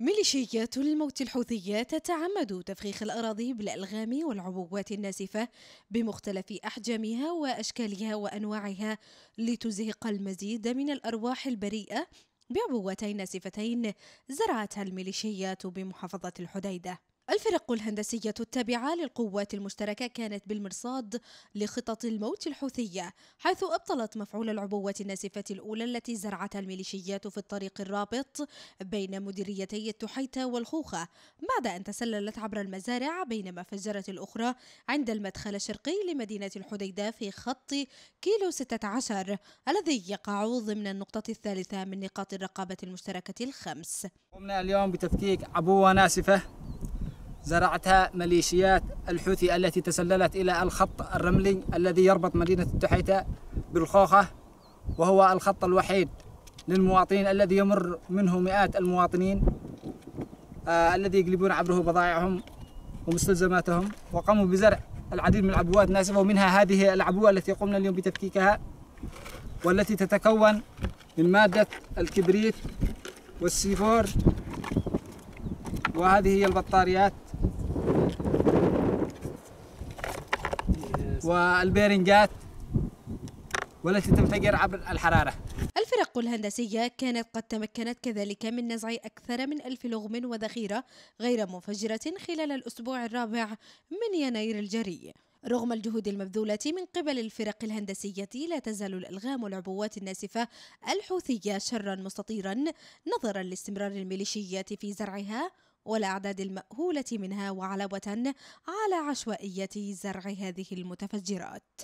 ميليشيات الموت الحوثية تتعمد تفخيخ الأراضي بالألغام والعبوات الناسفة بمختلف أحجامها وأشكالها وأنواعها لتزهق المزيد من الأرواح البريئة بعبوتين ناسفتين زرعتها الميليشيات بمحافظة الحديدة الفرق الهندسية التابعة للقوات المشتركة كانت بالمرصاد لخطط الموت الحوثية حيث أبطلت مفعول العبوة الناسفة الأولى التي زرعتها الميليشيات في الطريق الرابط بين مديريتي التحيتة والخوخة بعد أن تسللت عبر المزارع بينما فجرت الأخرى عند المدخل الشرقي لمدينة الحديدة في خط كيلو 16 الذي يقع ضمن النقطة الثالثة من نقاط الرقابة المشتركة الخمس قمنا اليوم بتفكيك عبوة ناسفة زرعتها ميليشيات الحوثي التي تسللت إلى الخط الرملي الذي يربط مدينة الدحيتة بالخوخة وهو الخط الوحيد للمواطنين الذي يمر منه مئات المواطنين آه الذي يقلبون عبره بضائعهم ومستلزماتهم وقاموا بزرع العديد من العبوات الناسفة ومنها هذه العبوة التي قمنا اليوم بتفكيكها والتي تتكون من مادة الكبريت والسيفور وهذه هي البطاريات والبيرنجات والتي تنفجر عبر الحرارة الفرق الهندسية كانت قد تمكنت كذلك من نزع أكثر من ألف لغم وذخيرة غير منفجرة خلال الأسبوع الرابع من يناير الجري رغم الجهود المبذولة من قبل الفرق الهندسية لا تزال الألغام والعبوات الناسفة الحوثية شرا مستطيرا نظرا لاستمرار الميليشيات في زرعها والأعداد المأهولة منها وعلاوة على عشوائية زرع هذه المتفجرات